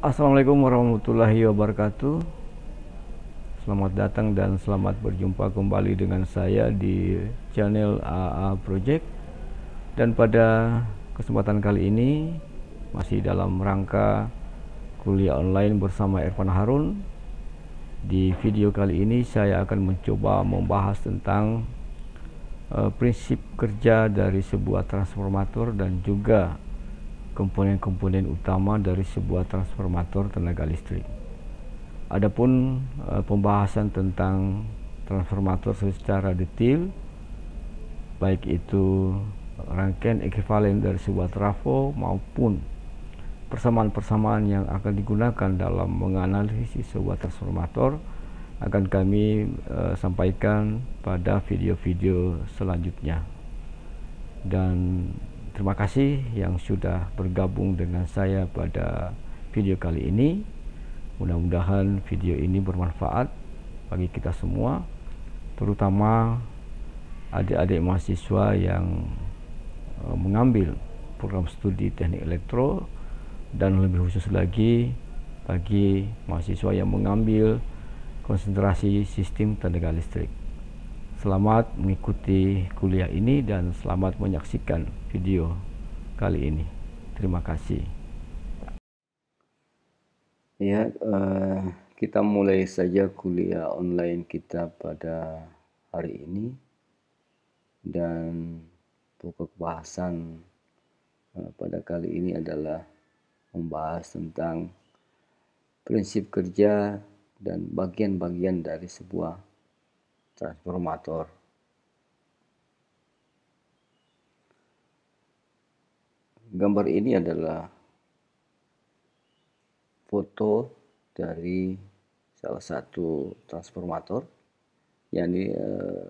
Assalamualaikum warahmatullahi wabarakatuh Selamat datang dan selamat berjumpa kembali dengan saya di channel AA Project Dan pada kesempatan kali ini Masih dalam rangka kuliah online bersama Irfan Harun Di video kali ini saya akan mencoba membahas tentang uh, Prinsip kerja dari sebuah transformator dan juga komponen-komponen utama dari sebuah transformator tenaga listrik. Adapun e, pembahasan tentang transformator secara detail baik itu rangkaian ekivalen dari sebuah trafo maupun persamaan-persamaan yang akan digunakan dalam menganalisis sebuah transformator akan kami e, sampaikan pada video-video selanjutnya dan Terima kasih yang sudah bergabung dengan saya pada video kali ini. Mudah-mudahan video ini bermanfaat bagi kita semua, terutama adik-adik mahasiswa yang eh, mengambil program studi teknik elektro dan lebih khusus lagi bagi mahasiswa yang mengambil konsentrasi sistem tenaga listrik. Selamat mengikuti kuliah ini dan selamat menyaksikan video kali ini. Terima kasih. Ya, uh, kita mulai saja kuliah online kita pada hari ini dan pokok bahasan eh, pada kali ini adalah membahas tentang prinsip kerja dan bagian-bagian dari sebuah transformator gambar ini adalah foto dari salah satu transformator yang di eh,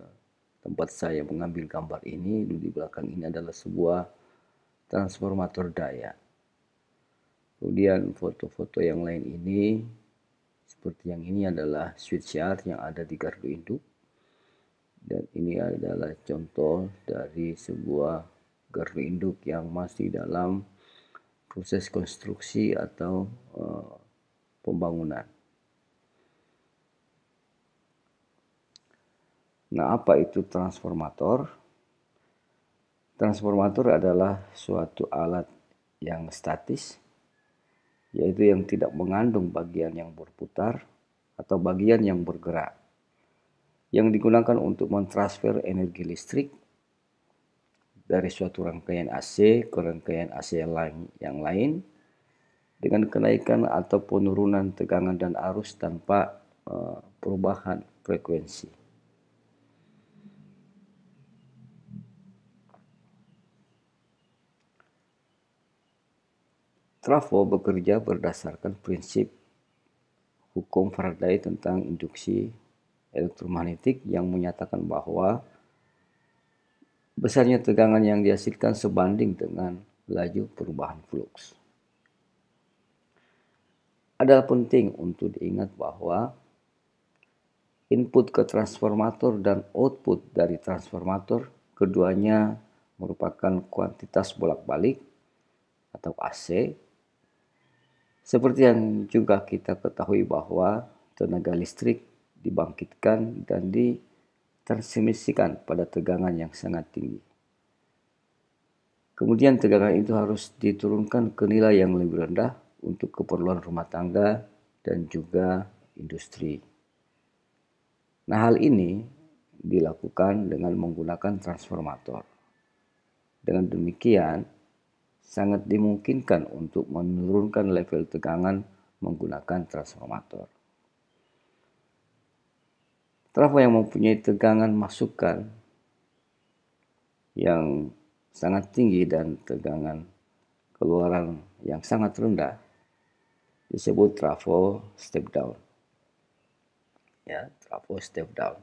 tempat saya mengambil gambar ini di belakang ini adalah sebuah transformator daya kemudian foto-foto yang lain ini seperti yang ini adalah switchyard yang ada di gardu induk dan ini adalah contoh dari sebuah induk yang masih dalam proses konstruksi atau uh, pembangunan. Nah, apa itu transformator? Transformator adalah suatu alat yang statis, yaitu yang tidak mengandung bagian yang berputar atau bagian yang bergerak yang digunakan untuk mentransfer energi listrik dari suatu rangkaian AC ke rangkaian AC yang lain dengan kenaikan atau penurunan tegangan dan arus tanpa uh, perubahan frekuensi. Trafo bekerja berdasarkan prinsip hukum Faraday tentang induksi elektromagnetik yang menyatakan bahwa besarnya tegangan yang dihasilkan sebanding dengan laju perubahan flux. Adalah penting untuk diingat bahwa input ke transformator dan output dari transformator keduanya merupakan kuantitas bolak-balik atau AC. Seperti yang juga kita ketahui bahwa tenaga listrik dibangkitkan dan ditransmisikan pada tegangan yang sangat tinggi. Kemudian tegangan itu harus diturunkan ke nilai yang lebih rendah untuk keperluan rumah tangga dan juga industri. Nah, hal ini dilakukan dengan menggunakan transformator. Dengan demikian, sangat dimungkinkan untuk menurunkan level tegangan menggunakan transformator. Trafo yang mempunyai tegangan masukan yang sangat tinggi dan tegangan keluaran yang sangat rendah disebut trafo step down. Ya, trafo step down.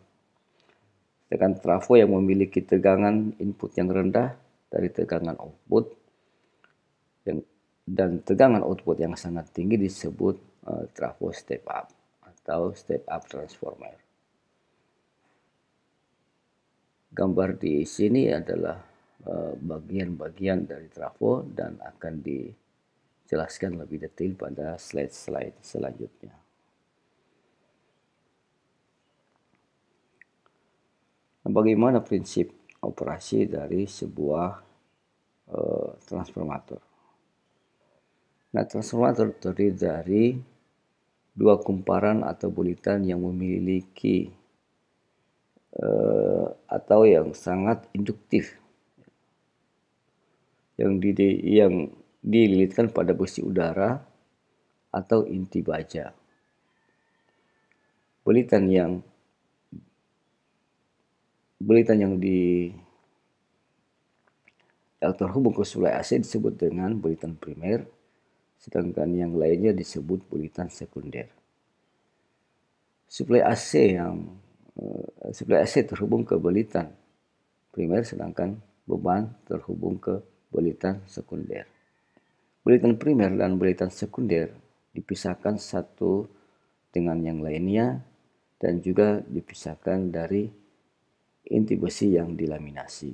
Sedangkan trafo yang memiliki tegangan input yang rendah dari tegangan output yang, dan tegangan output yang sangat tinggi disebut uh, trafo step up atau step up transformer. Gambar di sini adalah eh, bagian-bagian dari trafo dan akan dijelaskan lebih detail pada slide-slide selanjutnya. Nah, bagaimana prinsip operasi dari sebuah eh, transformator? Nah, transformator terdiri dari dua kumparan atau bulitan yang memiliki uh, atau yang sangat induktif yang di, yang dililitkan pada besi udara atau inti baja. Belitan yang belitan yang di yang terhubung ke sulai AC disebut dengan belitan primer, sedangkan yang lainnya disebut belitan sekunder. Suplai AC yang Eh, supply AC e terhubung ke belitan primer sedangkan beban terhubung ke belitan sekunder. Belitan primer dan belitan sekunder dipisahkan satu dengan yang lainnya dan juga dipisahkan dari inti besi yang dilaminasi.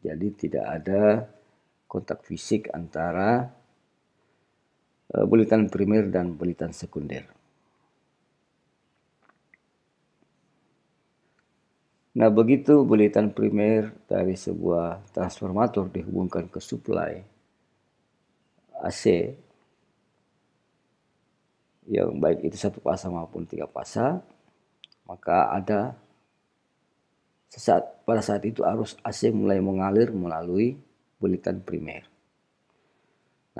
Jadi tidak ada kontak fisik antara eh, belitan primer dan belitan sekunder. Nah, begitu belitan primer dari sebuah transformator dihubungkan ke supply AC yang baik itu satu pasang maupun tiga pasang, maka ada sesaat, pada saat itu arus AC mulai mengalir melalui belitan primer.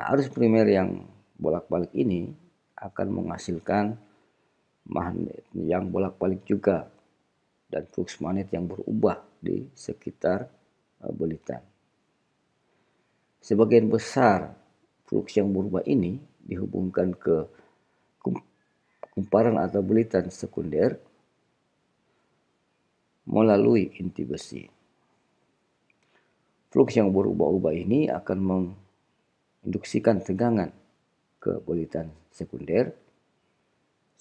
Nah, arus primer yang bolak-balik ini akan menghasilkan magnet yang bolak-balik juga dan flux magnet yang berubah di sekitar uh, belitan. Sebagian besar flux yang berubah ini dihubungkan ke kumparan atau belitan sekunder melalui inti besi. Flux yang berubah-ubah ini akan menginduksikan tegangan ke belitan sekunder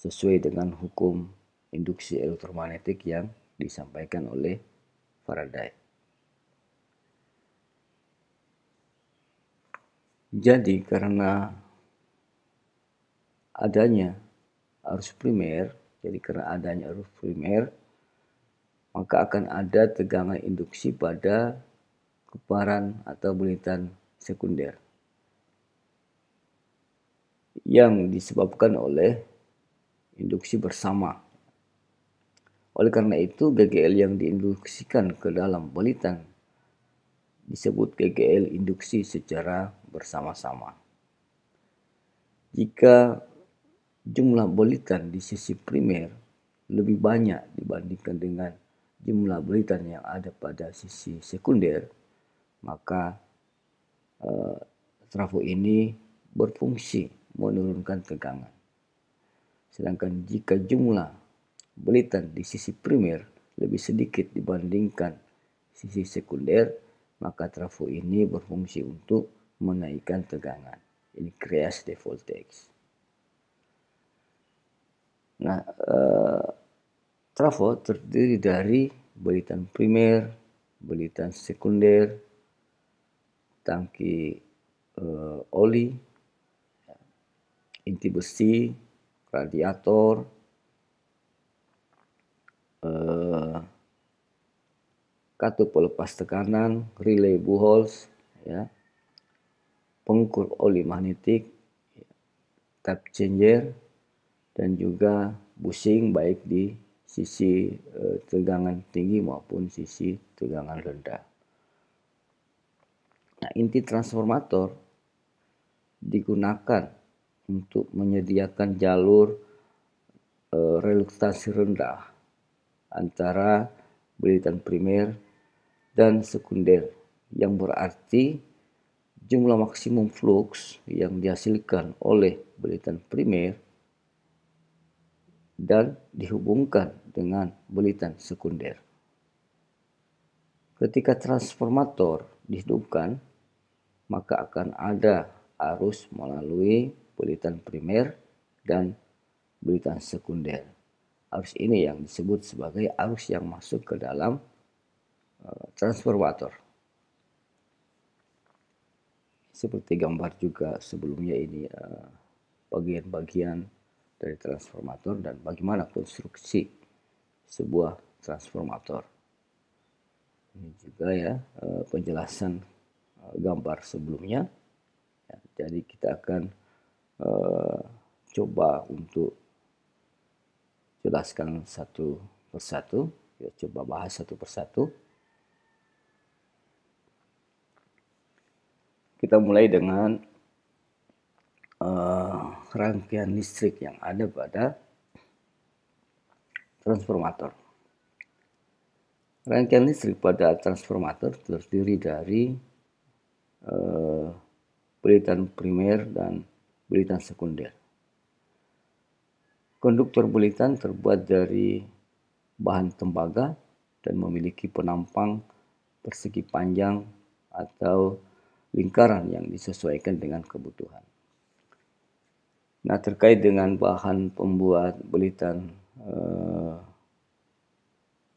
sesuai dengan hukum induksi elektromagnetik yang disampaikan oleh Faraday. Jadi karena adanya arus primer, jadi karena adanya arus primer, maka akan ada tegangan induksi pada keparan atau belitan sekunder yang disebabkan oleh induksi bersama oleh karena itu, GGL yang diinduksikan ke dalam bolitan disebut GGL induksi secara bersama-sama. Jika jumlah bolitan di sisi primer lebih banyak dibandingkan dengan jumlah bolitan yang ada pada sisi sekunder, maka eh, trafo ini berfungsi menurunkan tegangan. Sedangkan jika jumlah belitan di sisi primer lebih sedikit dibandingkan sisi sekunder, maka trafo ini berfungsi untuk menaikkan tegangan. Ini kreas de voltage. Nah, eh, trafo terdiri dari belitan primer, belitan sekunder, tangki eh, oli, inti besi, radiator, eh, katup pelepas tekanan, relay Buchholz, ya, pengukur oli magnetik, tap changer, dan juga bushing baik di sisi eh, tegangan tinggi maupun sisi tegangan rendah. Nah, inti transformator digunakan untuk menyediakan jalur e, eh, reluktansi rendah antara belitan primer dan sekunder yang berarti jumlah maksimum flux yang dihasilkan oleh belitan primer dan dihubungkan dengan belitan sekunder. Ketika transformator dihidupkan, maka akan ada arus melalui belitan primer dan belitan sekunder arus ini yang disebut sebagai arus yang masuk ke dalam eh, transformator. Seperti gambar juga sebelumnya ini eh, bagian-bagian dari transformator dan bagaimana konstruksi sebuah transformator. Ini juga ya eh, penjelasan gambar sebelumnya. Ya, jadi kita akan coba untuk jelaskan satu persatu. ya coba bahas satu persatu. Kita mulai dengan uh, rangkaian listrik yang ada pada transformator. Rangkaian listrik pada transformator terdiri dari uh, eh, belitan primer dan belitan sekunder Konduktor belitan terbuat dari bahan tembaga dan memiliki penampang persegi panjang atau lingkaran yang disesuaikan dengan kebutuhan. Nah, terkait dengan bahan pembuat belitan eh,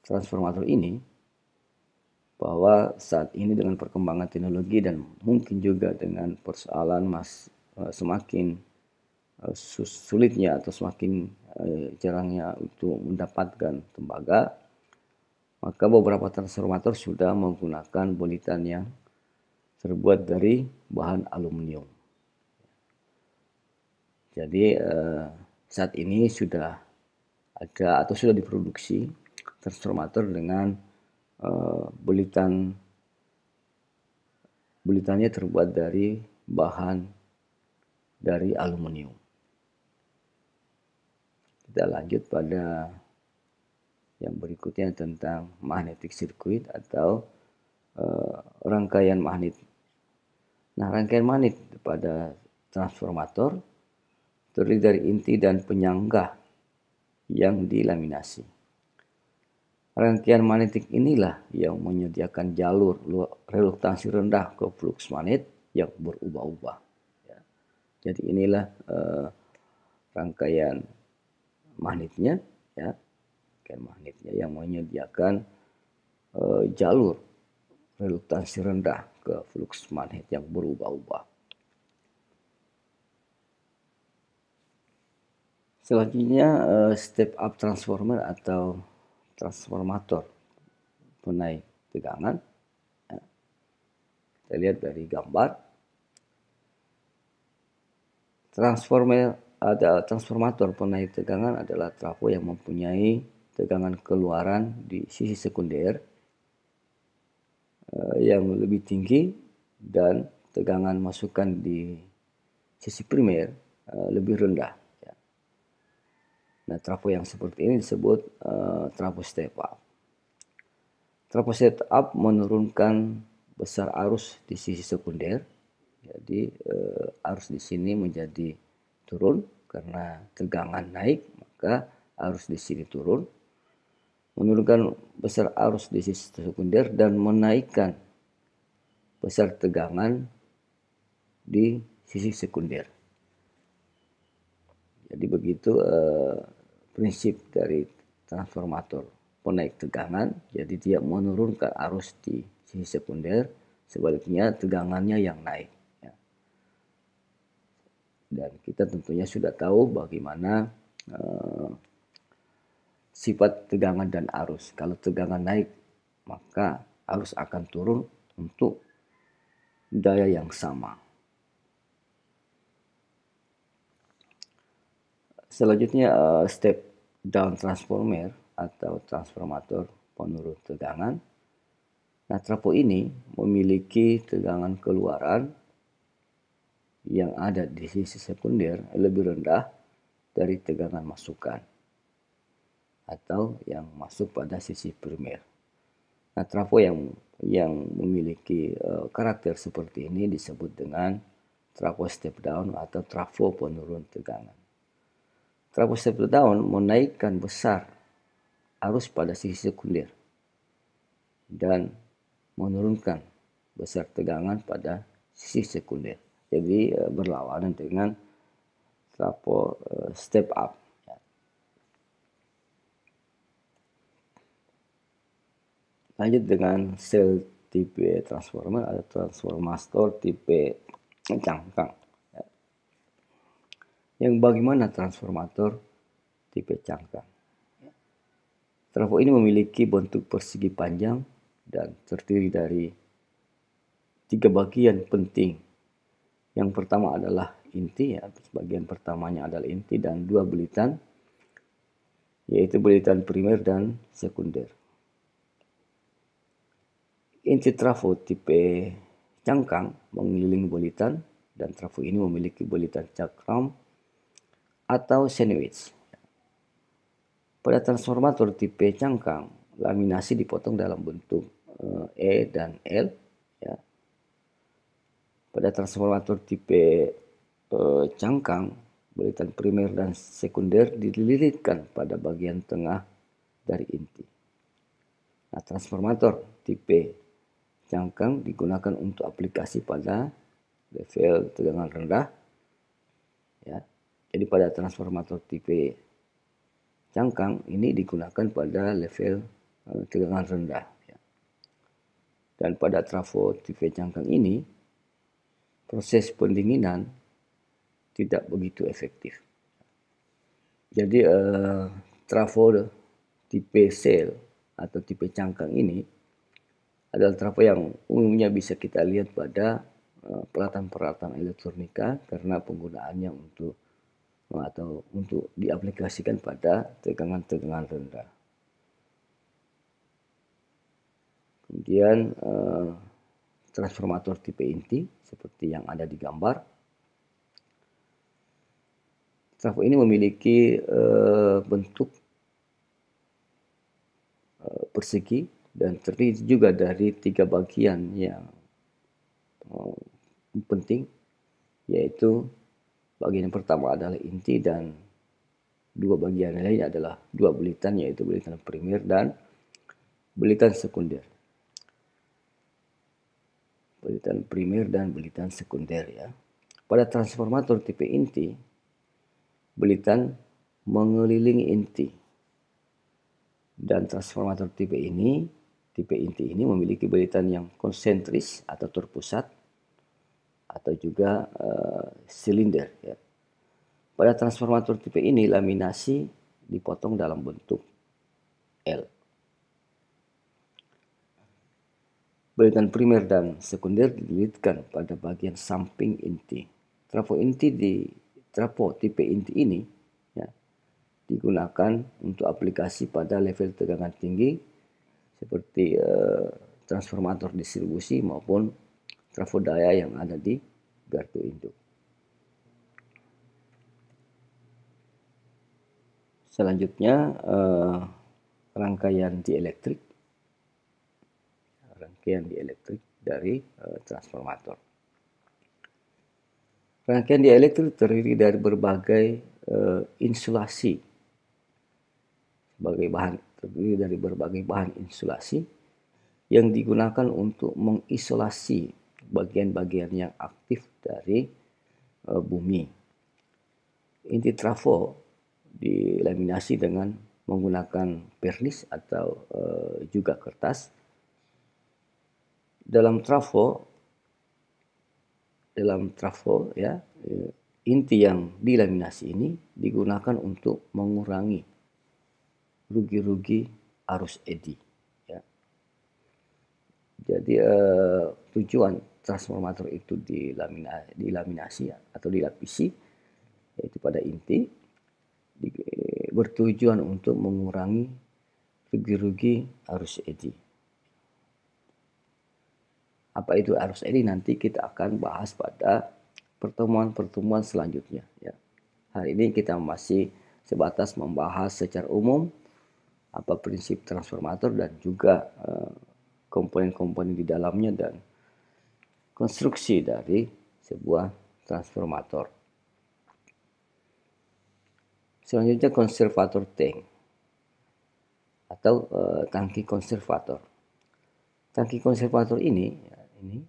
transformator ini, bahwa saat ini dengan perkembangan teknologi dan mungkin juga dengan persoalan mas, eh, semakin Eh, sulitnya atau semakin eh, jarangnya untuk mendapatkan tembaga, maka beberapa transformator sudah menggunakan bulitan yang terbuat dari bahan aluminium. Jadi eh, saat ini sudah ada atau sudah diproduksi transformator dengan bulitan bulitannya terbuat dari bahan dari aluminium. Kita lanjut pada yang berikutnya tentang magnetic circuit atau uh, rangkaian magnet. Nah, rangkaian magnet pada transformator terdiri dari inti dan penyangga yang dilaminasi. Rangkaian magnetik inilah yang menyediakan jalur reluktansi rendah ke flux magnet yang berubah-ubah. Ya. Jadi inilah uh, rangkaian magnetnya ya kayak magnetnya yang menyediakan e, jalur reluktansi rendah ke flux magnet yang berubah-ubah. Selanjutnya e, step up transformer atau transformator penaik tegangan. Ya. Kita lihat dari gambar transformer ada transformator penaik tegangan adalah trafo yang mempunyai tegangan keluaran di sisi sekunder eh, yang lebih tinggi dan tegangan masukan di sisi primer eh, lebih rendah. Ya. Nah, trafo yang seperti ini disebut eh, trafo step up. Trafo step up menurunkan besar arus di sisi sekunder. Jadi arus di sini menjadi turun karena tegangan naik maka arus di sini turun menurunkan besar arus di sisi sekunder dan menaikkan besar tegangan di sisi sekunder jadi begitu eh, prinsip dari transformator penaik tegangan jadi dia menurunkan arus di sisi sekunder sebaliknya tegangannya yang naik dan kita tentunya sudah tahu bagaimana uh, sifat tegangan dan arus. Kalau tegangan naik, maka arus akan turun untuk daya yang sama. Selanjutnya uh, step down transformer atau transformator penurut tegangan. Nah, trafo ini memiliki tegangan keluaran yang ada di sisi sekunder lebih rendah dari tegangan masukan atau yang masuk pada sisi primer. Nah, trafo yang yang memiliki uh, karakter seperti ini disebut dengan trafo step down atau trafo penurun tegangan. Trafo step down menaikkan besar arus pada sisi sekunder dan menurunkan besar tegangan pada sisi sekunder jadi eh, berlawanan dengan trapo eh, step up lanjut dengan sel tipe transformer atau transformator tipe cangkang yang bagaimana transformator tipe cangkang trafo ini memiliki bentuk persegi panjang dan terdiri dari tiga bagian penting yang pertama adalah inti ya, sebagian pertamanya adalah inti dan dua belitan yaitu belitan primer dan sekunder. Inti trafo tipe cangkang mengelilingi belitan dan trafo ini memiliki belitan cakram atau sandwich. Pada transformator tipe cangkang, laminasi dipotong dalam bentuk eh, E dan L ya, pada transformator tipe eh, cangkang, belitan primer dan sekunder dililitkan pada bagian tengah dari inti. Nah, transformator tipe cangkang digunakan untuk aplikasi pada level tegangan rendah. Ya. Jadi pada transformator tipe cangkang ini digunakan pada level eh, tegangan rendah. Ya. Dan pada trafo tipe cangkang ini proses pendinginan tidak begitu efektif. Jadi uh, trafo tipe sel atau tipe cangkang ini adalah trafo yang umumnya bisa kita lihat pada eh, peralatan-peralatan uh, elektronika karena penggunaannya untuk eh, atau untuk diaplikasikan pada tegangan-tegangan rendah. Kemudian uh, transformator tipe inti seperti yang ada di gambar. Trafo ini memiliki uh, bentuk uh, persegi dan terdiri juga dari tiga bagian yang uh, penting yaitu bagian yang pertama adalah inti dan dua bagian lainnya adalah dua belitan yaitu belitan primer dan belitan sekunder. Belitan primer dan belitan sekunder ya. Pada transformator tipe inti, belitan mengelilingi inti. Dan transformator tipe ini, tipe inti ini memiliki belitan yang konsentris atau terpusat atau juga uh, silinder ya. Pada transformator tipe ini laminasi dipotong dalam bentuk L. Belitan primer dan sekunder dililitkan pada bagian samping inti. Trafo inti di trafo tipe inti ini ya, digunakan untuk aplikasi pada level tegangan tinggi seperti uh, transformator distribusi maupun trafo daya yang ada di gardu induk. Selanjutnya uh, rangkaian elektrik rangkaian dielektrik dari e, transformator. Rangkaian dielektrik terdiri dari berbagai e, insulasi sebagai bahan terdiri dari berbagai bahan insulasi yang digunakan untuk mengisolasi bagian-bagian yang aktif dari e, bumi. Inti trafo dilaminasi dengan menggunakan perlis atau e, juga kertas dalam trafo dalam trafo ya eh, inti yang dilaminasi ini digunakan untuk mengurangi rugi-rugi arus eddy ya. Jadi eh, tujuan transformator itu dilaminasi, dilaminasi atau dilapisi yaitu pada inti eh, bertujuan untuk mengurangi rugi-rugi arus eddy apa itu arus ini nanti kita akan bahas pada pertemuan-pertemuan selanjutnya ya. Hari ini kita masih sebatas membahas secara umum apa prinsip transformator dan juga eh, komponen-komponen di dalamnya dan konstruksi dari sebuah transformator. Selanjutnya konservator tank atau uh, tangki konservator. Tangki konservator ini ya, ini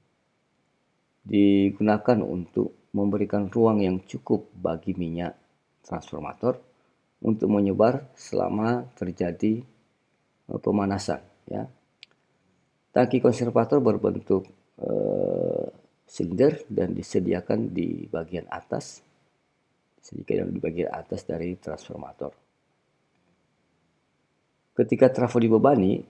digunakan untuk memberikan ruang yang cukup bagi minyak transformator untuk menyebar selama terjadi eh, pemanasan ya. Tangki konservator berbentuk eh, silinder dan disediakan di bagian atas sedikit yang di bagian atas dari transformator. Ketika trafo dibebani,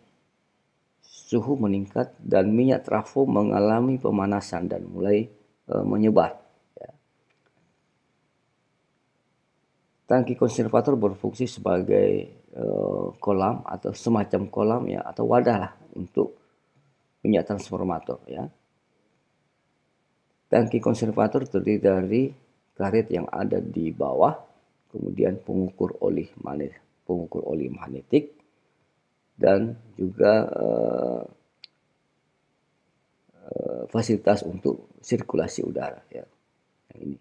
suhu meningkat dan minyak trafo mengalami pemanasan dan mulai e, menyebar. Ya. Tangki konservator berfungsi sebagai e, kolam atau semacam kolam ya atau wadah lah untuk minyak transformator ya. Tangki konservator terdiri dari karet yang ada di bawah, kemudian pengukur oli magnet, pengukur oli magnetik, dan juga uh, fasilitas untuk sirkulasi udara ya yang ini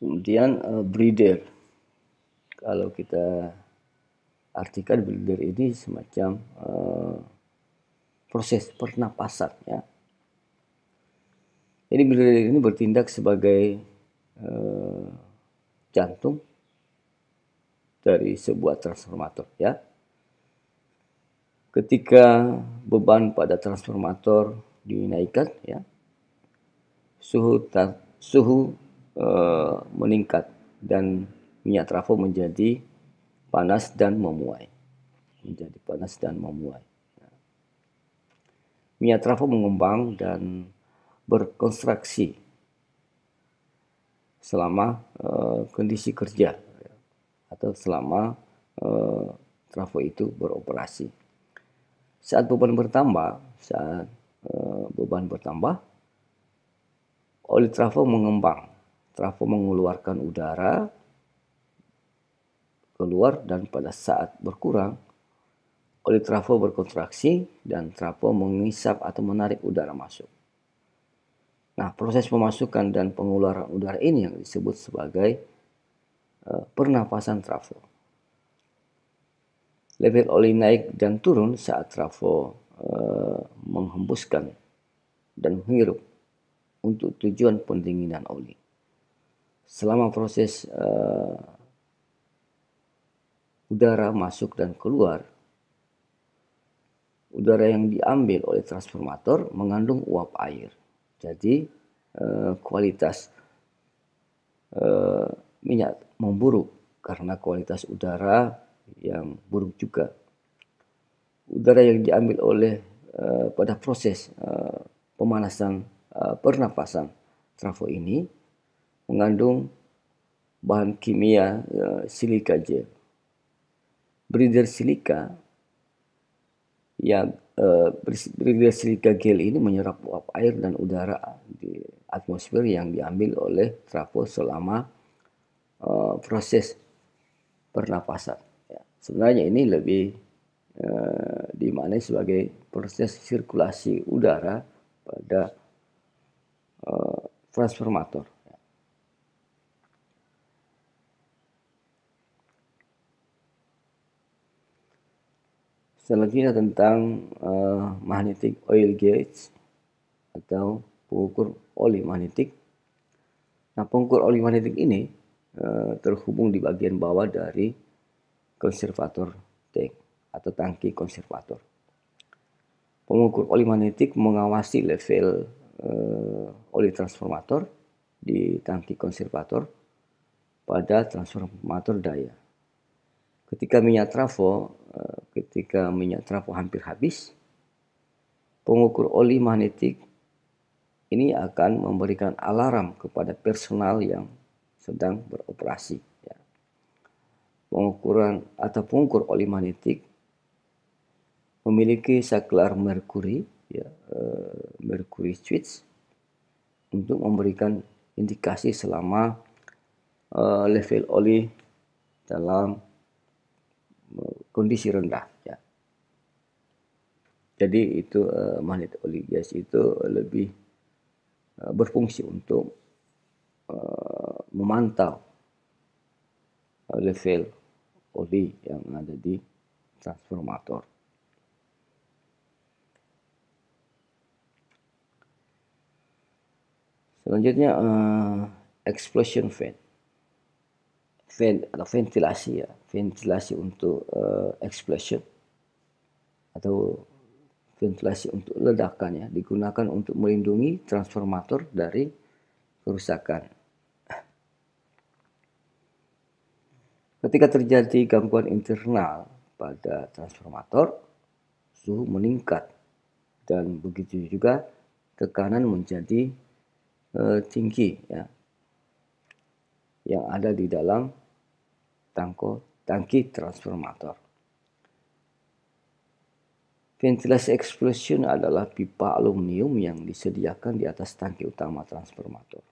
kemudian uh, breeder kalau kita artikan breeder ini semacam uh, proses pernapasan ya jadi breeder ini bertindak sebagai uh, jantung dari sebuah transformator ya. Ketika beban pada transformator dinaikkan ya, suhu suhu e, meningkat dan minyak trafo menjadi panas dan memuai. Menjadi panas dan memuai. Ya. Minyak trafo mengembang dan berkonstruksi selama uh, kondisi kerja atau selama uh, trafo itu beroperasi. Saat beban bertambah, saat uh, beban bertambah, oli trafo mengembang. Trafo mengeluarkan udara keluar dan pada saat berkurang oli trafo berkontraksi dan trafo mengisap atau menarik udara masuk. Nah, proses pemasukan dan pengeluaran udara ini yang disebut sebagai Eh, pernapasan trafo. Level oli naik dan turun saat trafo uh, menghembuskan dan menghirup untuk tujuan pendinginan oli. Selama proses uh, udara masuk dan keluar, udara yang diambil oleh transformator mengandung uap air. Jadi uh, kualitas uh, minyak memburuk karena kualitas udara yang buruk juga. Udara yang diambil oleh uh, pada proses uh, pemanasan uh, pernapasan trafo ini mengandung bahan kimia uh, silika gel. Breeder silika yang uh, breeder silika gel ini menyerap uap air dan udara di atmosfer yang diambil oleh trafo selama Eh, proses pernapasan. Ya. Sebenarnya ini lebih uh, dimaknai sebagai proses sirkulasi udara pada uh, transformator. Selanjutnya tentang uh, magnetic oil gauge atau pengukur oli magnetik. Nah, pengukur oli magnetik ini Eh, terhubung di bagian bawah dari konservator tank atau tangki konservator. Pengukur oli magnetik mengawasi level uh, oli transformator di tangki konservator pada transformator daya. Ketika minyak trafo, uh, ketika minyak trafo hampir habis, pengukur oli magnetik ini akan memberikan alarm kepada personal yang sedang beroperasi. Ya. Pengukuran atau pengukur oli magnetik memiliki saklar merkuri, ya, uh, merkuri switch, untuk memberikan indikasi selama uh, level oli dalam eh, kondisi rendah. Ya. Jadi itu uh, magnet oli gas itu lebih uh, berfungsi untuk memantau eh, level oli yang ada di transformator. Selanjutnya uh, explosion fan. Fan atau ventilasi ya, ventilasi untuk uh, explosion atau ventilasi untuk ledakan ya digunakan untuk melindungi transformator dari kerusakan. Ketika terjadi gangguan internal pada transformator, suhu meningkat dan begitu juga tekanan menjadi e, tinggi ya. Yang ada di dalam tangko tangki transformator. Ventilasi explosion adalah pipa aluminium yang disediakan di atas tangki utama transformator.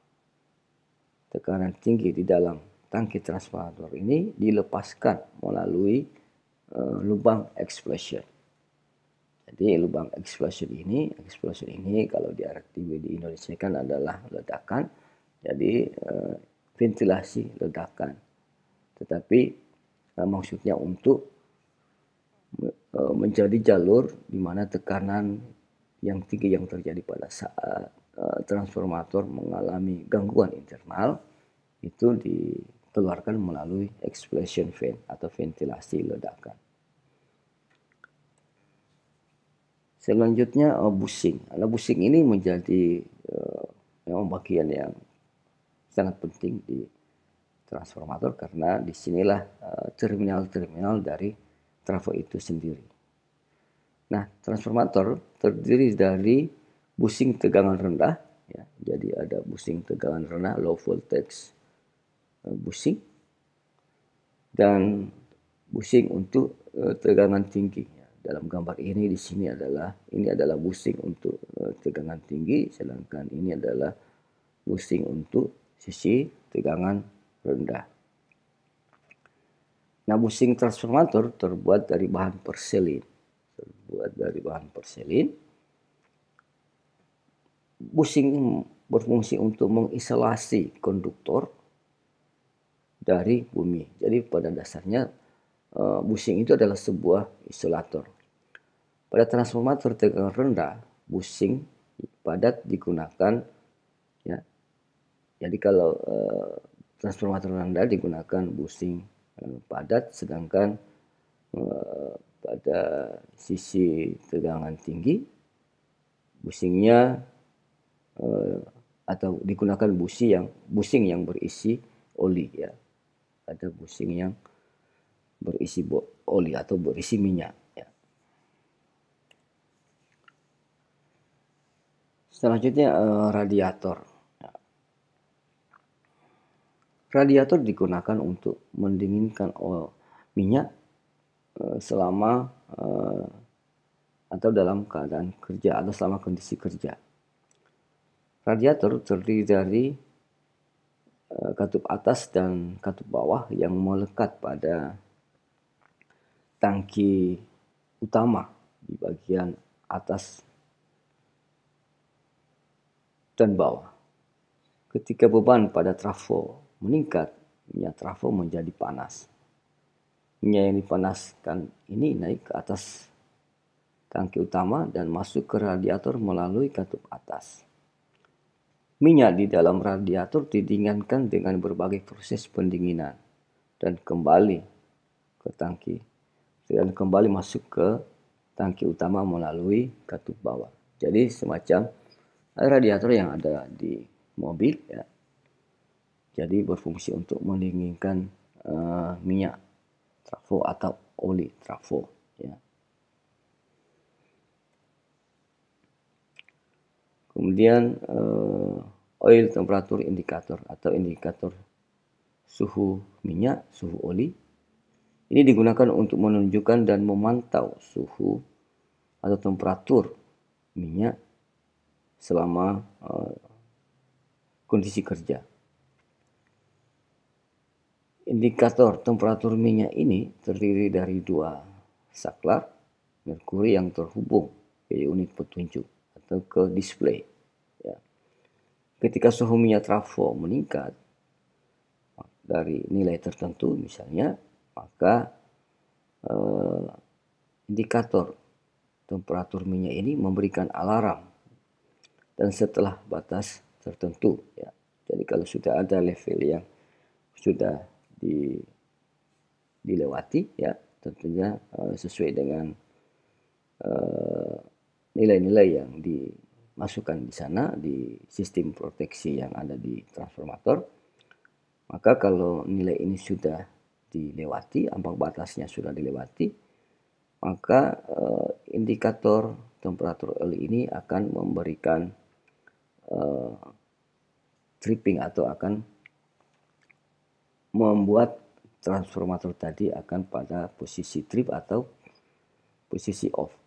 Tekanan tinggi di dalam tangki transformator ini dilepaskan melalui uh, lubang explosion. Jadi lubang explosion ini, explosion ini kalau di RTW di Indonesia kan adalah ledakan, jadi uh, ventilasi ledakan. Tetapi uh, maksudnya untuk menjadi jalur di mana tekanan yang tinggi yang terjadi pada saat transformator mengalami gangguan internal itu di keluarkan melalui explosion vent atau ventilasi ledakan. Selanjutnya uh, oh, bushing. Nah, bushing ini menjadi uh, memang bagian yang sangat penting di transformator karena disinilah eh, terminal-terminal uh, dari trafo itu sendiri. Nah, transformator terdiri dari busing tegangan rendah, ya, jadi ada busing tegangan rendah low voltage Eh, busing dan busing untuk eh, tegangan tinggi. Dalam gambar ini di sini adalah ini adalah busing untuk eh, tegangan tinggi, sedangkan ini adalah busing untuk sisi tegangan rendah. Nah, busing transformator terbuat dari bahan perselin. Terbuat dari bahan perselin. Busing berfungsi untuk mengisolasi konduktor dari bumi. Jadi pada dasarnya eh, busing itu adalah sebuah isolator. Pada transformator tegangan rendah, busing padat digunakan ya. Jadi kalau uh, transformator rendah digunakan busing eh, padat sedangkan pada sisi tegangan tinggi bushingnya atau digunakan busi yang bushing yang berisi oli ya ada bushing yang berisi oli atau berisi minyak. Ya. Selanjutnya eh, radiator. Ya. Radiator digunakan untuk mendinginkan oil, minyak eh, selama eh, atau dalam keadaan kerja atau selama kondisi kerja. Radiator terdiri dari Eh, katup atas dan katup bawah yang melekat pada tangki utama di bagian atas dan bawah. Ketika beban pada trafo meningkat, minyak trafo menjadi panas. Minyak yang dipanaskan ini naik ke atas tangki utama dan masuk ke radiator melalui katup atas. Minyak di dalam radiator didinginkan dengan berbagai proses pendinginan dan kembali ke tangki dan kembali masuk ke tangki utama melalui katup bawah. Jadi semacam radiator yang ada di mobil ya. Jadi berfungsi untuk mendinginkan uh, minyak trafo atau oli trafo ya. Kemudian uh, oil temperatur indikator atau indikator suhu minyak, suhu oli. Ini digunakan untuk menunjukkan dan memantau suhu atau temperatur minyak selama uh, kondisi kerja. Indikator temperatur minyak ini terdiri dari dua saklar merkuri yang terhubung ke unit petunjuk ke display. Ya. Ketika suhu minyak trafo meningkat ah, dari nilai tertentu misalnya, maka eh, indikator temperatur minyak ini memberikan alarm dan setelah batas tertentu. Ya. Jadi kalau sudah ada level yang sudah di, dilewati, ya tentunya uh, sesuai dengan eh, nilai-nilai yang dimasukkan di sana di sistem proteksi yang ada di transformator maka kalau nilai ini sudah dilewati ambang batasnya sudah dilewati maka eh, indikator temperatur oli ini akan memberikan eh, tripping atau akan membuat transformator tadi akan pada posisi trip atau posisi off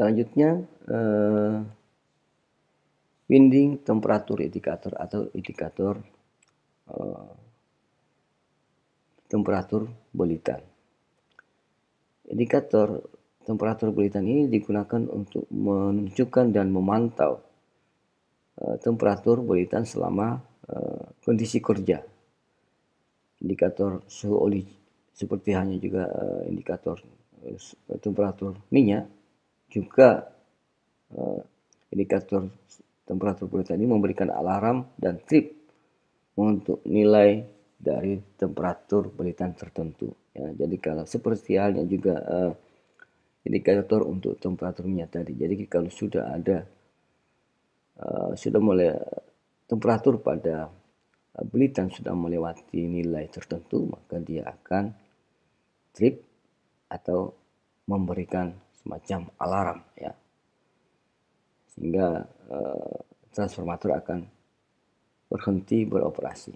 Selanjutnya uh, winding temperatur indikator atau indikator uh, temperatur bolitan. Indikator temperatur bolitan ini digunakan untuk menunjukkan dan memantau eh, temperatur bolitan selama uh, kondisi kerja. Indikator suhu oli seperti hanya juga uh, indikator temperatur minyak juga uh, indikator temperatur kulit tadi memberikan alarm dan trip untuk nilai dari temperatur belitan tertentu. Ya, jadi kalau seperti halnya juga uh, indikator untuk temperatur minyak tadi. Jadi kalau sudah ada uh, sudah mulai temperatur pada belitan sudah melewati nilai tertentu, maka dia akan trip atau memberikan semacam alarm ya sehingga eh, transformator akan berhenti beroperasi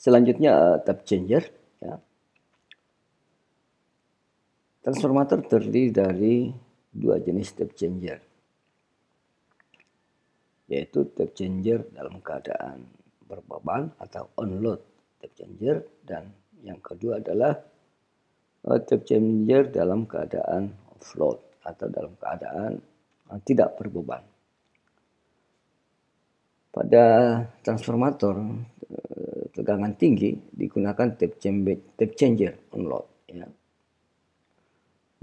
selanjutnya eh, tap changer ya transformator terdiri dari dua jenis tap changer yaitu tab changer dalam keadaan berbeban atau on load tape changer dan yang kedua adalah Eh, tape changer dalam keadaan offload atau dalam keadaan eh, tidak berbeban. Pada transformator eh, tegangan tinggi digunakan tap chamber, tap changer unload ya,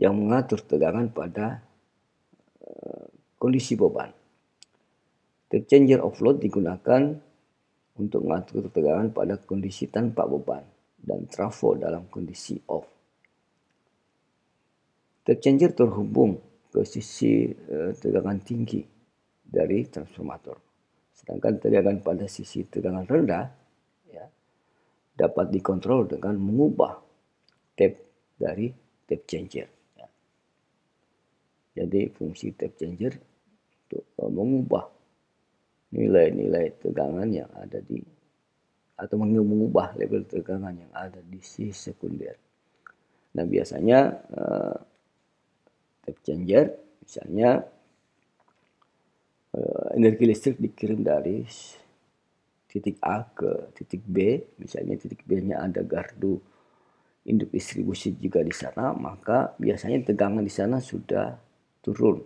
yang mengatur tegangan pada kondisi beban. Tap changer offload digunakan untuk mengatur tegangan pada kondisi tanpa beban dan trafo dalam kondisi off changer terhubung ke sisi eh, tegangan tinggi dari transformator. Sedangkan tegangan pada sisi tegangan rendah ya, dapat dikontrol dengan mengubah tape dari tape changer. Ya. Jadi fungsi tape changer untuk eh, mengubah nilai-nilai tegangan yang ada di atau mengubah level tegangan yang ada di sisi sekunder. Nah biasanya uh, exchanger misalnya eh, energi listrik dikirim dari titik A ke titik B misalnya titik B-nya ada gardu induk distribusi juga di sana maka biasanya tegangan di sana sudah turun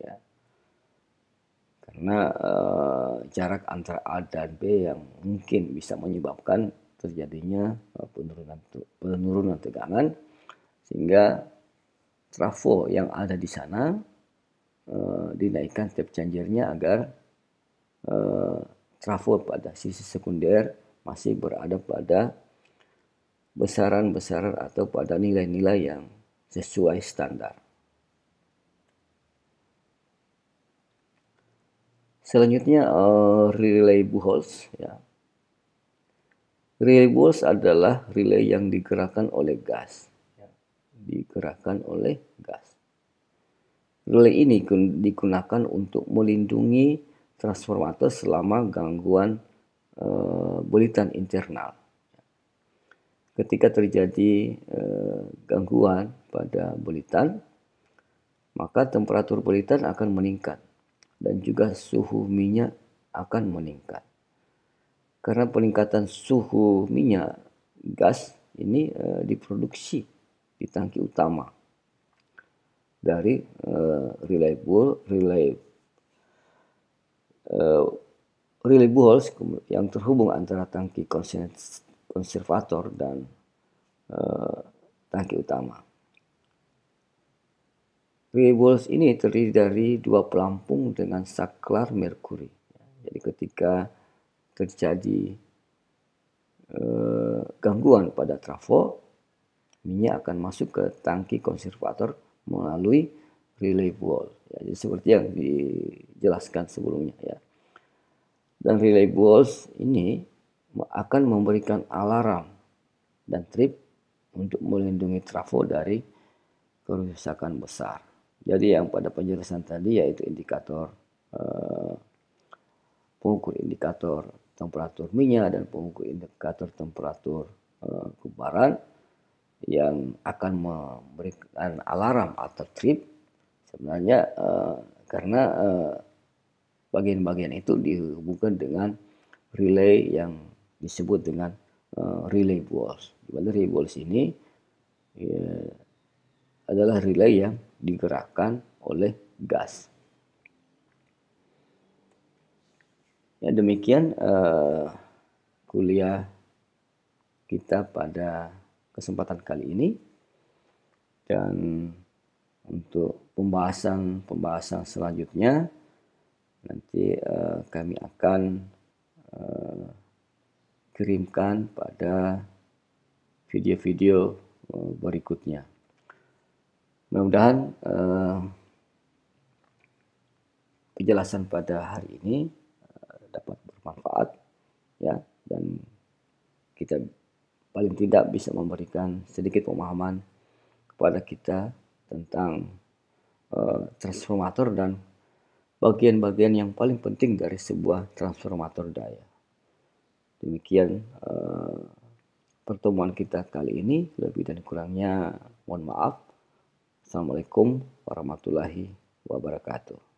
ya karena uh, jarak antara A dan B yang mungkin bisa menyebabkan terjadinya eh, penurunan penurunan tegangan sehingga trafo yang ada di sana uh, dinaikkan step changernya agar uh, trafo pada sisi sekunder masih berada pada besaran besar atau pada nilai-nilai yang sesuai standar. Selanjutnya uh, eh, relay buholz ya. Relay buholz adalah relay yang digerakkan oleh gas digerakkan oleh gas. Relay ini digunakan untuk melindungi transformator selama gangguan e, eh, bolitan internal. Ketika terjadi e, gangguan pada bolitan, maka temperatur bolitan akan meningkat dan juga suhu minyak akan meningkat. Karena peningkatan suhu minyak gas ini e, diproduksi di tangki utama dari uh, relay bull relay uh, relay yang terhubung antara tangki konservator dan uh, tangki utama. Relay balls ini terdiri dari dua pelampung dengan saklar merkuri. Jadi ketika terjadi uh, gangguan pada trafo, minyak akan masuk ke tangki konservator melalui relay wall. Ya, jadi seperti yang dijelaskan sebelumnya ya. Dan relay walls ini akan memberikan alarm dan trip untuk melindungi trafo dari kerusakan besar. Jadi yang pada penjelasan tadi yaitu indikator eh, pengukur indikator temperatur minyak dan pengukur indikator temperatur eh, kebaran yang akan memberikan alarm atau trip sebenarnya uh, karena eh, bagian-bagian uh, itu dihubungkan dengan relay yang disebut dengan uh, relay balls. Di relay balls ini ya, adalah relay yang digerakkan oleh gas. Ya, demikian uh, kuliah kita pada kesempatan kali ini dan untuk pembahasan-pembahasan selanjutnya nanti uh, kami akan uh, kirimkan pada video-video uh, berikutnya. Mudah-mudahan uh, penjelasan pada hari ini uh, dapat bermanfaat ya dan kita paling tidak bisa memberikan sedikit pemahaman kepada kita tentang uh, transformator dan bagian-bagian yang paling penting dari sebuah transformator daya. Demikian uh, pertemuan kita kali ini, lebih dan kurangnya mohon maaf. Assalamualaikum warahmatullahi wabarakatuh.